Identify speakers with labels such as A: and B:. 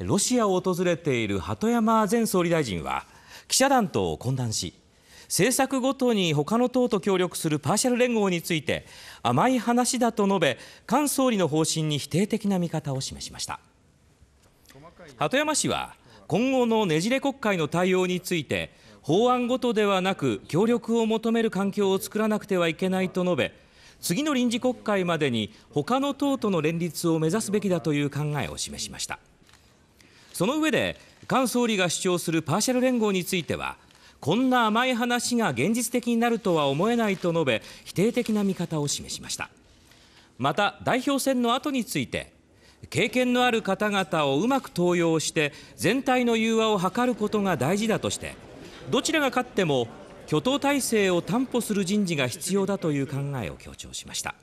A: ロシアを訪れている鳩山前総理大臣は記者団と懇談し政策ごとに他の党と協力するパーシャル連合について甘い話だと述べ菅総理の方針に否定的な見方を示しました鳩山氏は今後のねじれ国会の対応について法案ごとではなく協力を求める環境を作らなくてはいけないと述べ次の臨時国会までに他の党との連立を目指すべきだという考えを示しました。その上で菅総理が主張するパーシャル連合についてはこんな甘い話が現実的になるとは思えないと述べ否定的な見方を示しましたまた代表選の後について経験のある方々をうまく登用して全体の融和を図ることが大事だとしてどちらが勝っても挙党体制を担保する人事が必要だという考えを強調しました。